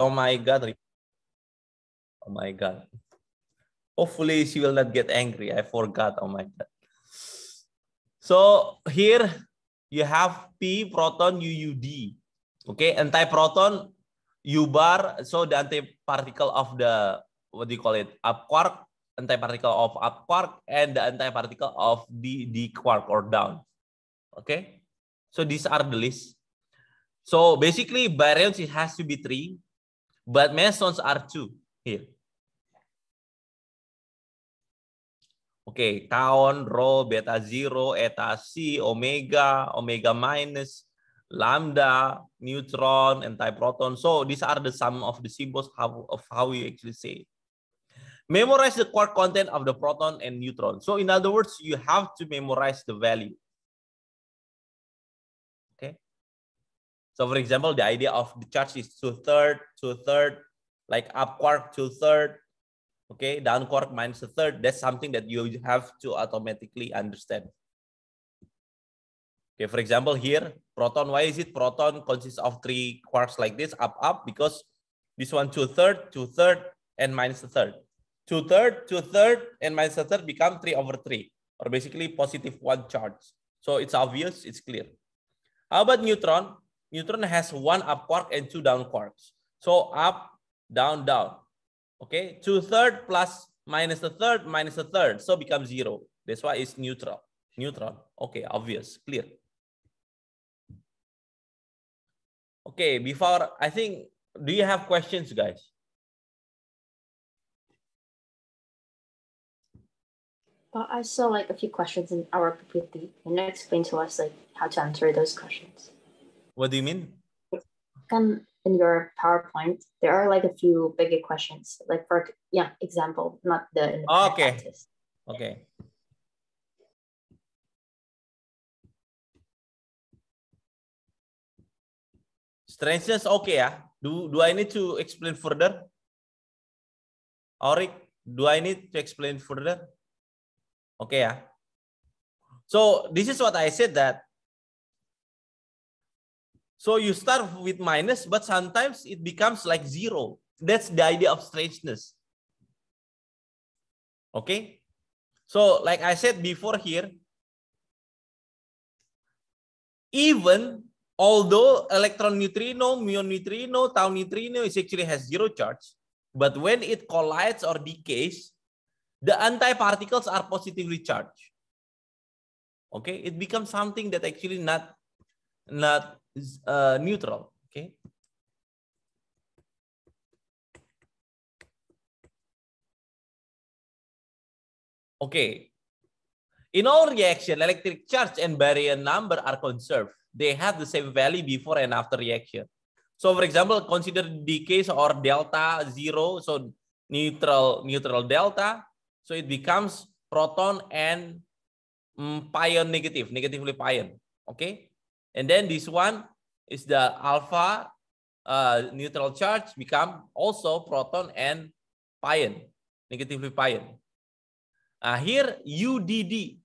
Oh my God. Oh my God. Hopefully she will not get angry. I forgot. Oh my God. So here you have P proton UUD. Okay, anti proton U bar. So the anti particle of the what do you call it? Up quark, anti particle of up quark, and the anti particle of d d quark or down. Okay, so these are the list. So basically, baryons it has to be three. But mesons are two here. Okay, tau, rho, beta zero, eta c, omega, omega minus, lambda, neutron, antiproton. So these are the sum of the symbols how, of how you actually say. Memorize the quark content of the proton and neutron. So in other words, you have to memorize the value. So for example, the idea of the charge is two-third, two-third, like up quark, two-third, okay, down quark minus a third. That's something that you have to automatically understand. Okay, for example, here, proton, why is it proton consists of three quarks like this, up, up, because this one two-third, two-third, and minus a third. Two-third, two-third, and minus a third become three over three, or basically positive one charge. So it's obvious, it's clear. How about neutron? neutron has one up quark and two down quarks. So up, down, down. Okay, two third plus minus the third minus the third, so becomes zero. That's why it's neutral. Neutron. Okay, obvious, clear. Okay, before I think, do you have questions, guys? I saw like a few questions in our PPT. Can you explain to us like how to answer those questions? What do you mean? Can in your PowerPoint, there are like a few bigger questions, like for yeah, example, not the oh, okay. Practice. Okay. Strangeness okay yeah. Do do I need to explain further? Orik, do I need to explain further? Okay yeah. So this is what I said that so you start with minus, but sometimes it becomes like zero. That's the idea of strangeness. Okay? So like I said before here, even although electron neutrino, muon neutrino, tau neutrino is actually has zero charge, but when it collides or decays, the antiparticles are positively charged. Okay, it becomes something that actually not not uh, neutral. Okay. Okay. In all reaction, electric charge and baryon number are conserved. They have the same value before and after reaction. So for example, consider the case or delta zero, so neutral neutral delta, so it becomes proton and mm, pion negative, negatively pion. Okay, And then this one is the alpha uh, neutral charge become also proton and pion, negatively pion. Uh, here UDD,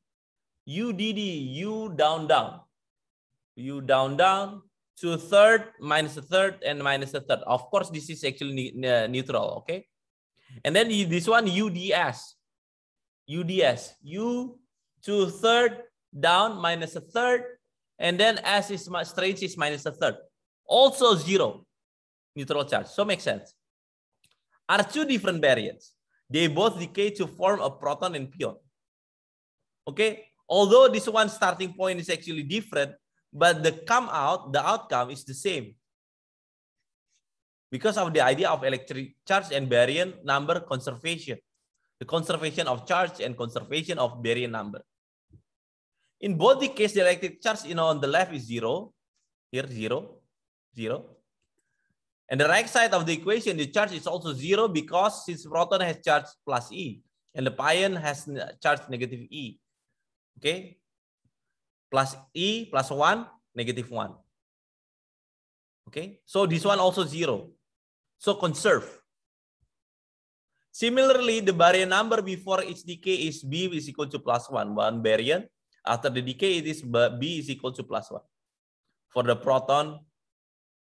UDD, U down down, U down down, to third minus a third and minus a third. Of course, this is actually ne neutral, okay? And then this one UDS, UDS, U to third down minus a third and then S is strange is minus a third. Also zero neutral charge. So makes sense. Are two different variants. They both decay to form a proton and pion. Okay. Although this one starting point is actually different, but the come out, the outcome is the same. Because of the idea of electric charge and baryon number conservation. The conservation of charge and conservation of baryon number. In both the case, the electric charge, you know, on the left is zero, here zero, zero. And the right side of the equation, the charge is also zero because since proton has charge plus E and the pion has charge negative E. Okay, plus E plus one, negative one. Okay, so this one also zero. So conserve. Similarly, the baryon number before each decay is B is equal to plus one. One baryon After the decay, it is B is equal to plus one For the proton,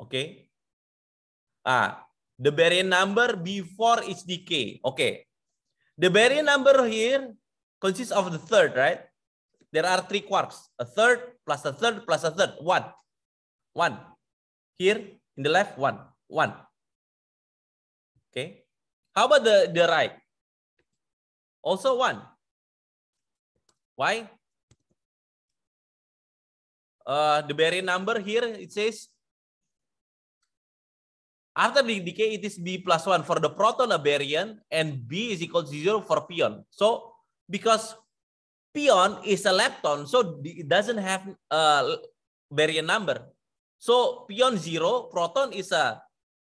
okay? Ah, the baryon number before its decay. Okay. The baryon number here consists of the third, right? There are three quarks. A third plus a third plus a third. One. One. Here in the left, one. One. Okay. How about the, the right? Also one. Why? uh, the berry number here it says after the decay it is b plus 1 for the proton a baryon and b is equal to 0 for pion. So because pion is a lepton so it doesn't have a uh, baryon number. So pion 0 proton is a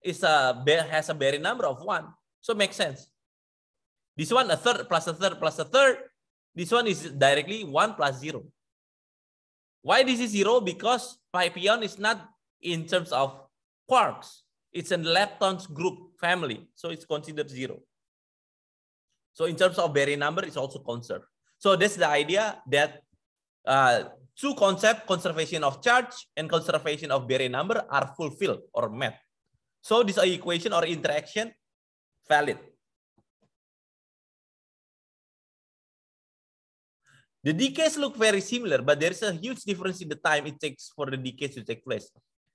is a has a baryon number of 1. So makes sense. This one a third plus a third plus a third. This one is directly 1 plus 0. Why this is zero? Because pi pion is not in terms of quarks. It's an leptons group family. So it's considered zero. So in terms of Berry number, it's also conserved. So that's the idea that uh, two concepts, conservation of charge and conservation of Berry number are fulfilled or met. So this equation or interaction valid. The decays look very similar, but there's a huge difference in the time it takes for the decays to take place.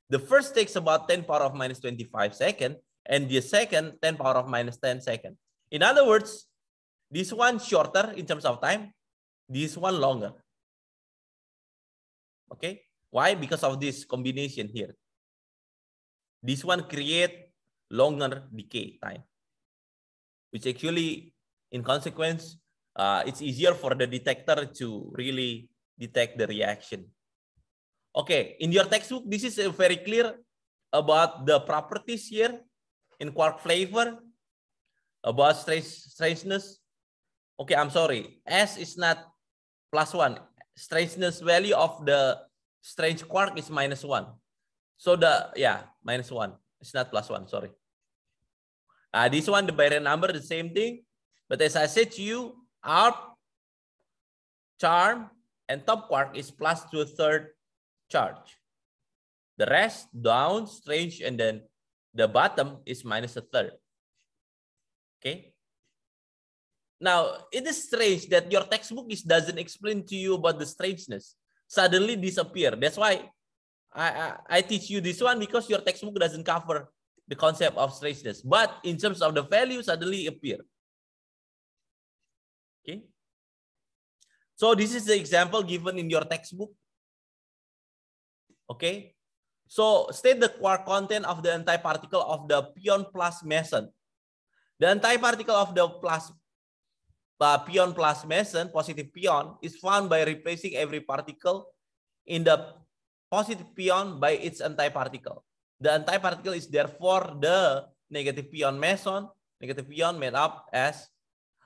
The first takes about 10 power of minus 25 second, and the second 10 power of minus 10 second. In other words, this one shorter in terms of time, this one longer. Okay, why? Because of this combination here. This one create longer decay time, which actually in consequence uh, it's easier for the detector to really detect the reaction. Okay, in your textbook, this is uh, very clear about the properties here in quark flavor, about strange, strangeness. Okay, I'm sorry. S is not plus one. Strangeness value of the strange quark is minus one. So the, yeah, minus one. It's not plus one, sorry. Uh, this one, the Baryon number, the same thing. But as I said to you, up, charm and top quark is plus two-third charge. The rest down, strange, and then the bottom is minus a third. Okay. Now, it is strange that your textbook is, doesn't explain to you about the strangeness. Suddenly disappear. That's why I, I, I teach you this one because your textbook doesn't cover the concept of strangeness. But in terms of the value, suddenly appear. Okay. So this is the example given in your textbook. Okay. So state the quark content of the antiparticle of the pion plus meson. The antiparticle of the plus uh, pion plus meson, positive pion, is found by replacing every particle in the positive pion by its antiparticle. The antiparticle is therefore the negative pion meson, negative pion made up as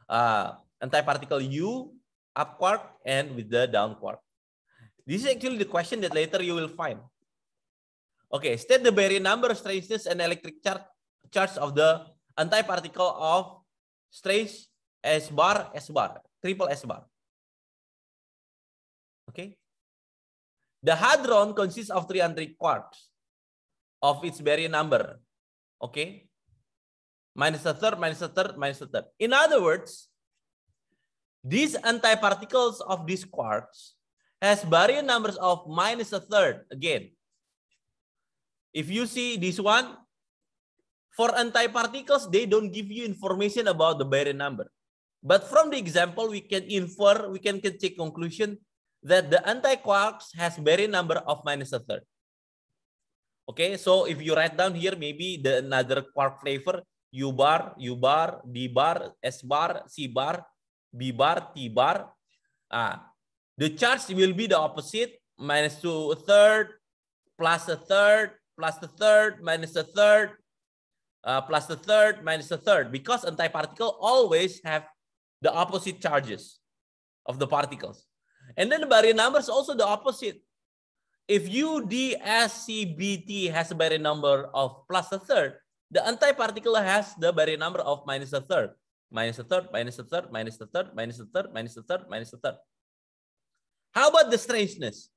uh, antiparticle U up quark and with the down quark. This is actually the question that later you will find. Okay, state the barrier number, strangeness, and electric charge charge of the antiparticle of strange S bar S bar triple S bar. Okay. The hadron consists of three and quarks of its barrier number. Okay. Minus a third, minus a third, minus a third. In other words, These antiparticles of these quarks has baryon numbers of minus a third. Again, if you see this one, for antiparticles, they don't give you information about the baryon number. But from the example, we can infer, we can, can take conclusion that the antiquarks has baryon number of minus a third. Okay, so if you write down here, maybe the another quark flavor, U bar, U bar, D bar, S bar, C bar, B bar, T bar. Ah, the charge will be the opposite, a third plus a third, plus a third, minus a third, uh, plus a third, minus a third, because antiparticle always have the opposite charges of the particles. And then the baryon number is also the opposite. If UDSCBT has a baryon number of plus a third, the antiparticle has the baryon number of minus a third. minus the third, minus the third, minus the third, minus the third, minus the third, minus the third. How about the strangeness?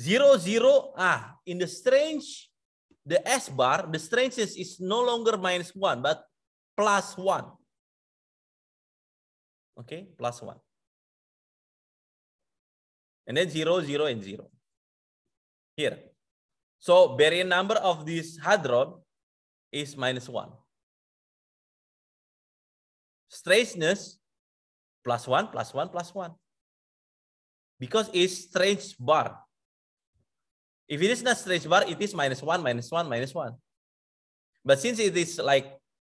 Zero, zero, ah, in the strange, the S bar, the strangeness is no longer minus one, but plus one. Okay, plus one. And then zero, zero, and zero. Here. So barrier number of this hadron is minus one. strangeness plus one, plus one, plus one. Because it's strange bar. If it is not strange bar, it is minus one, minus one, minus one. But since it is like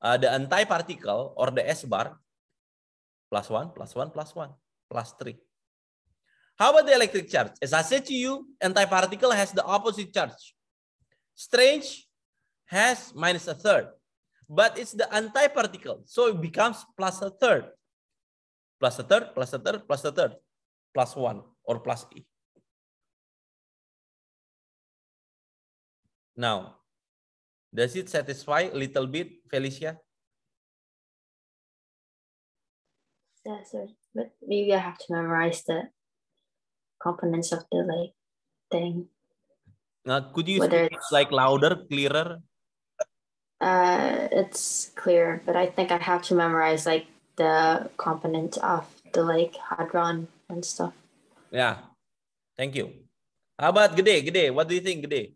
uh, the anti-particle or the S bar, plus one, plus one, plus one, plus three. How about the electric charge? As I said to you, antiparticle has the opposite charge. Strange has minus a third. but it's the antiparticle. So it becomes plus a third. Plus a third, plus a third, plus a third, plus one or plus E. Now, does it satisfy a little bit, Felicia? Yeah, sir. But maybe I have to memorize the components of the like thing. Now, could you Whether speak it's... like louder, clearer? Uh, it's clear, but I think I have to memorize like the component of the like hadron and stuff. Yeah. Thank you. How about Gede? Gede, what do you think, Gede?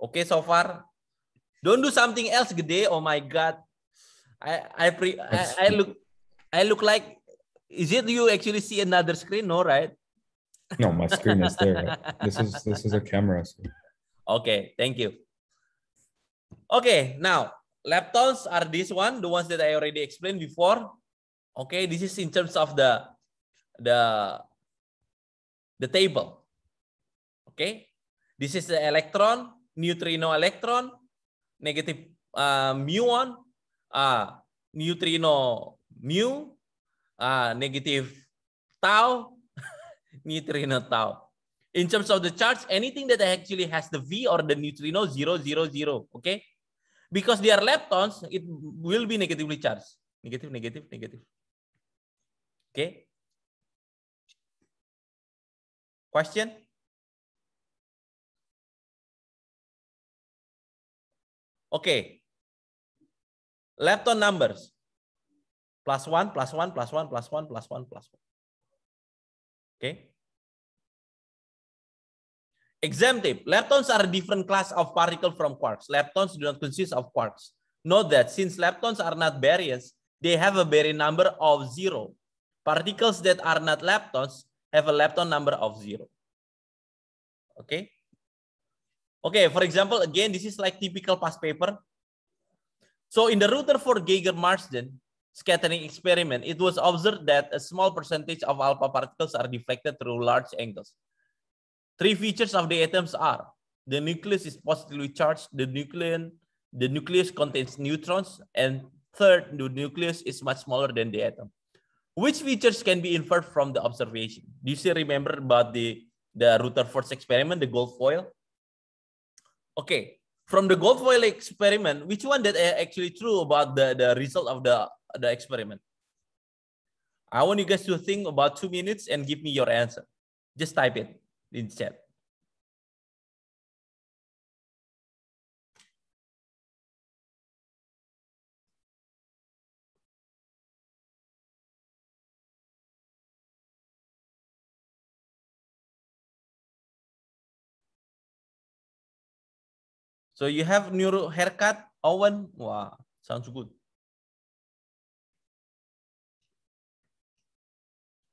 Okay, so far. Don't do something else, Gede. Oh my God. I I pre I, I look I look like is it you actually see another screen? No, right? No, my screen is there. this is this is a camera. So. Okay, thank you. Okay, now leptons are this one, the ones that I already explained before. Okay, this is in terms of the the the table. Okay, this is the electron, neutrino electron, negative uh, muon, uh, neutrino mu, uh, negative tau, neutrino tau in terms of the charge, anything that actually has the V or the neutrino, zero, zero, zero. Okay? Because they are leptons, it will be negatively charged. Negative, negative, negative. Okay? Question? Okay. Lepton numbers. Plus one, plus one, plus one, plus one, plus one, plus one. Okay? Exemptive. Leptons are a different class of particle from quarks. Leptons do not consist of quarks. Note that since leptons are not baryons, they have a baryon number of zero. Particles that are not leptons have a lepton number of zero. Okay. Okay, for example, again, this is like typical past paper. So in the Rutherford Geiger Marsden scattering experiment, it was observed that a small percentage of alpha particles are deflected through large angles. Three features of the atoms are the nucleus is positively charged, the nucleon, the nucleus contains neutrons, and third, the nucleus is much smaller than the atom. Which features can be inferred from the observation? Do you still remember about the, the Rutherford's experiment, the gold foil? Okay, from the gold foil experiment, which one that uh, actually true about the, the result of the, the experiment? I want you guys to think about two minutes and give me your answer. Just type it. di chat. So you have new haircut, Owen. Wow, sounds good.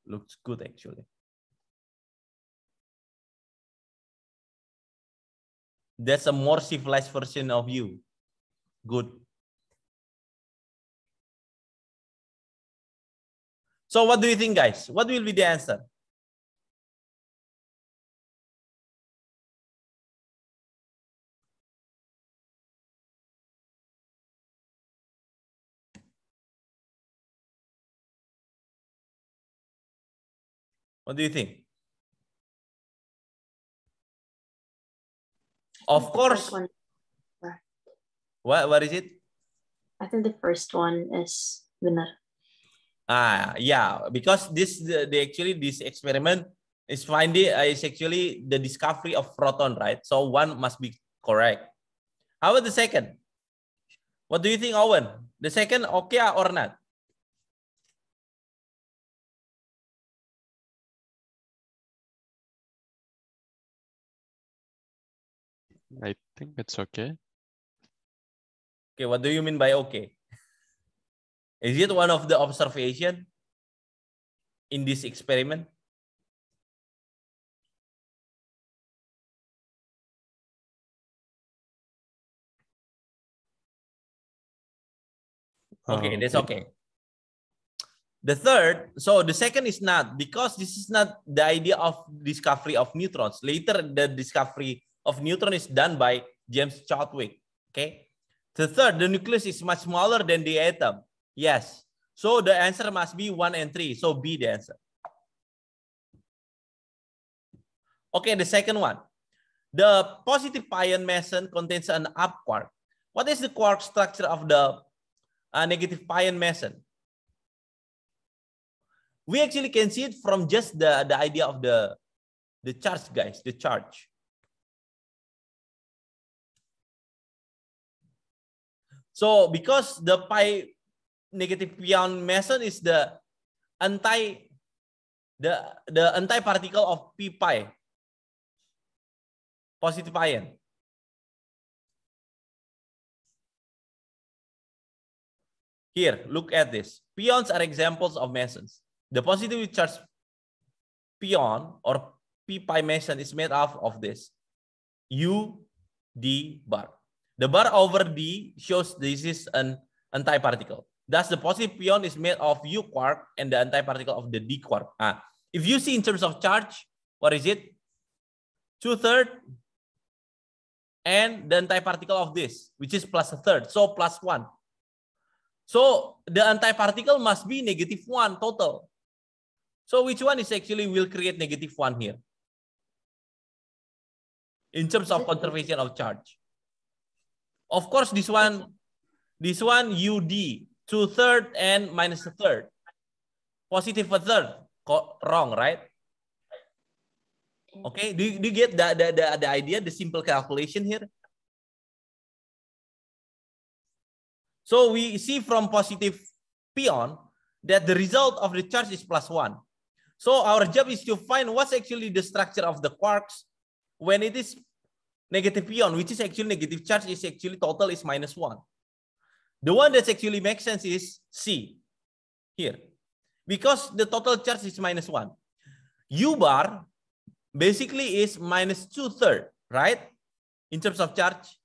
Looks good actually. That's a more civilized version of you. Good. So what do you think, guys? What will be the answer? What do you think? Of course. What what is it? I think the first one is benar. Ah, yeah, because this the, the actually this experiment is finding uh, is actually the discovery of proton, right? So one must be correct. How about the second? What do you think, Owen? The second okay or not? I think it's okay. Okay, what do you mean by okay? Is it one of the observation in this experiment? Okay, um, that's okay. The third, so the second is not because this is not the idea of discovery of neutrons. Later, the discovery of neutron is done by James Chadwick. Okay. The third, the nucleus is much smaller than the atom. Yes. So the answer must be 1 and 3. So B the answer. Okay, the second one. The positive ion meson contains an up quark. What is the quark structure of the uh, negative pion meson? We actually can see it from just the, the idea of the, the charge, guys, the charge. So because the pi negative pion meson is the anti the the anti particle of p pi positive ion. Here, look at this. Pions are examples of mesons. The positively charged pion or p pi meson is made up of this u d bar. The bar over D shows this is an antiparticle. Thus, the positive pion is made of U quark and the antiparticle of the D quark. Ah, if you see in terms of charge, what is it? Two-thirds and the antiparticle of this, which is plus a third, so plus one. So the antiparticle must be negative one total. So which one is actually will create negative one here? In terms of conservation of charge. Of course, this one, this one UD, two third and minus a third. Positive a third, wrong, right? Mm. Okay, do you, do you get the, the, the, the idea, the simple calculation here? So we see from positive pion that the result of the charge is plus one. So our job is to find what's actually the structure of the quarks when it is negative ion, which is actually negative charge, is actually total is minus one. The one that actually makes sense is C here, because the total charge is minus one. U bar basically is minus two third, right? In terms of charge,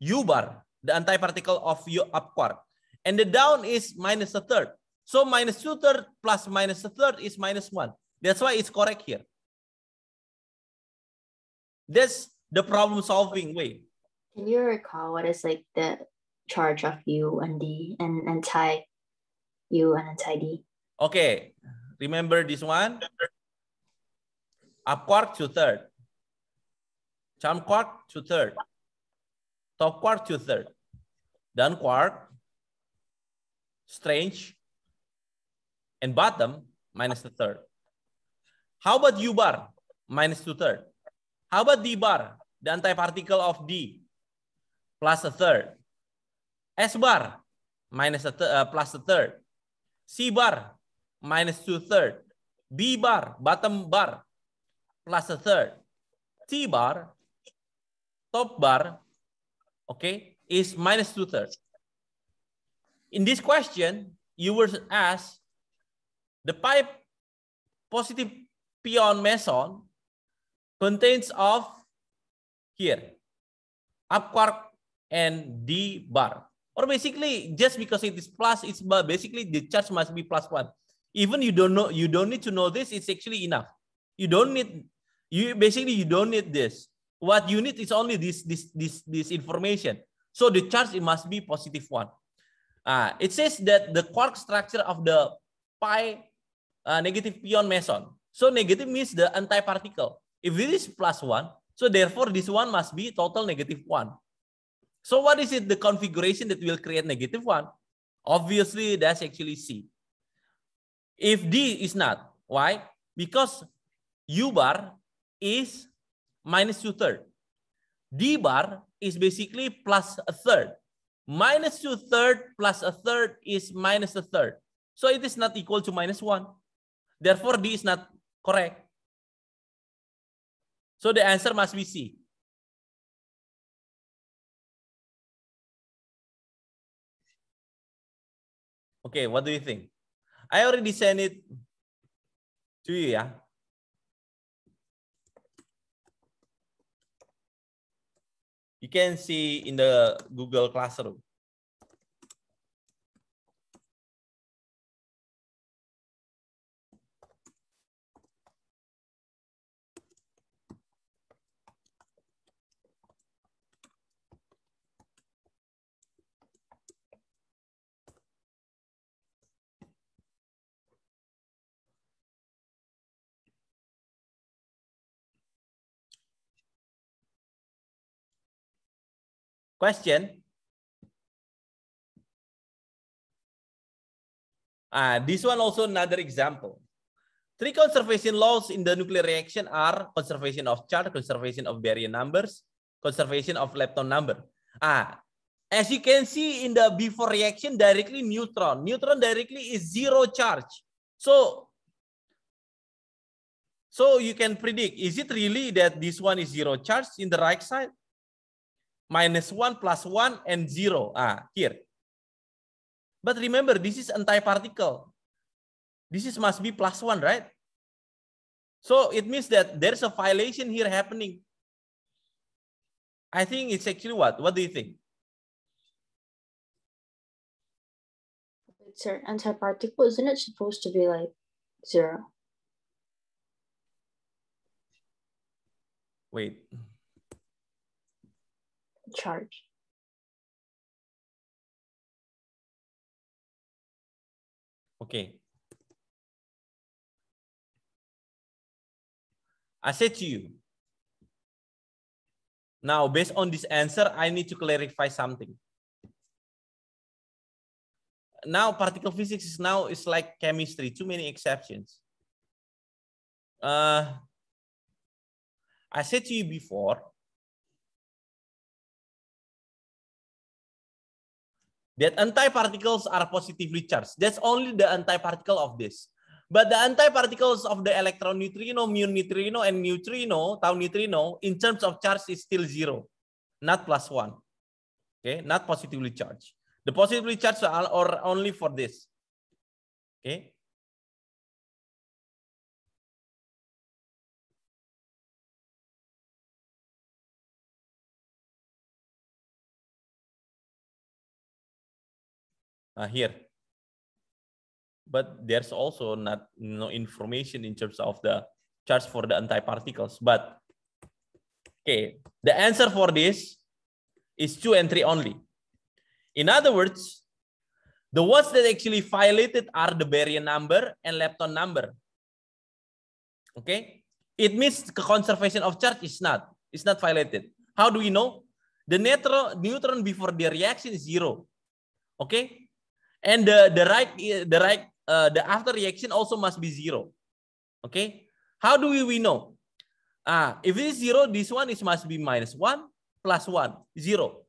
U bar, the antiparticle of U up quark. And the down is minus a third. So minus two third plus minus a third is minus one. That's why it's correct here. That's the problem solving way. Can you recall what is like the charge of U and D and anti U and anti D? Okay, remember this one? Up quark to third, Chum quark to third, top quark to third, down quark, strange, and bottom minus the third. How about U bar minus two third? How about D bar? The antiparticle of D plus a third. S bar minus a th uh, plus a third. C bar minus two third. B bar, bottom bar plus a third. C bar, top bar, okay, is minus two third. In this question, you were asked the pipe positive pion meson contains of here up quark and d bar or basically just because it is plus it's basically the charge must be plus one even you don't know you don't need to know this it's actually enough you don't need you basically you don't need this what you need is only this this this this information so the charge it must be positive one uh, it says that the quark structure of the pi uh, negative pion meson so negative means the antiparticle if this is plus 1, so therefore this one must be total negative 1. So what is it the configuration that will create negative 1? Obviously, that's actually C. If D is not, why? Because U bar is minus minus two third. D bar is basically plus a third. Minus two third plus a third is minus a third. So it is not equal to minus 1. Therefore, D is not correct. So the answer must be C. Okay, what do you think? I already sent it to you yeah. You can see in the Google Classroom. Question? Uh, this one also another example. Three conservation laws in the nuclear reaction are conservation of charge, conservation of barrier numbers, conservation of lepton number. Ah, as you can see in the before reaction, directly neutron. Neutron directly is zero charge. So, so you can predict, is it really that this one is zero charge in the right side? minus 1, plus 1, and 0. Ah, here. But remember, this is antiparticle. This is must be plus 1, right? So it means that there's a violation here happening. I think it's actually what? What do you think? It's an antiparticle. Isn't it supposed to be like 0? Wait charge. Okay. I said to you, now based on this answer, I need to clarify something. Now particle physics is now is like chemistry, too many exceptions. Uh, I said to you before, that antiparticles are positively charged. That's only the antiparticle of this. But the antiparticles of the electron neutrino, mu neutrino, and neutrino, tau neutrino, in terms of charge is still zero, not plus one. Okay, not positively charged. The positively charged are, are only for this. Okay, uh, here but there's also not no information in terms of the charge for the antiparticles but okay the answer for this is 2 and 3 only in other words the ones that actually violated are the barrier number and lepton number okay it means conservation of charge is not is not violated how do we know the neutron neutron before the reaction is zero okay and the the right the right uh, the after reaction also must be zero. Okay, how do we, we know? Ah, if it is zero, this one is must be minus one plus one zero.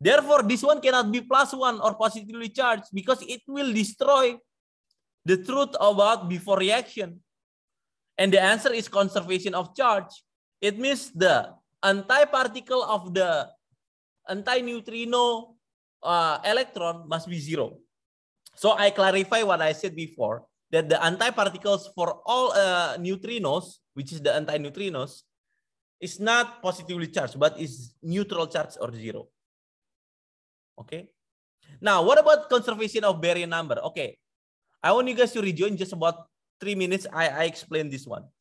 Therefore, this one cannot be plus one or positively charged because it will destroy the truth about before reaction. And the answer is conservation of charge. It means the antiparticle of the anti-neutrino uh, electron must be zero. So I clarify what I said before that the antiparticles for all uh, neutrinos, which is the antineutrinos, is not positively charged, but is neutral charge or zero. Okay. Now, what about conservation of barrier number? Okay. I want you guys to rejoin just about three minutes. I, I explain this one.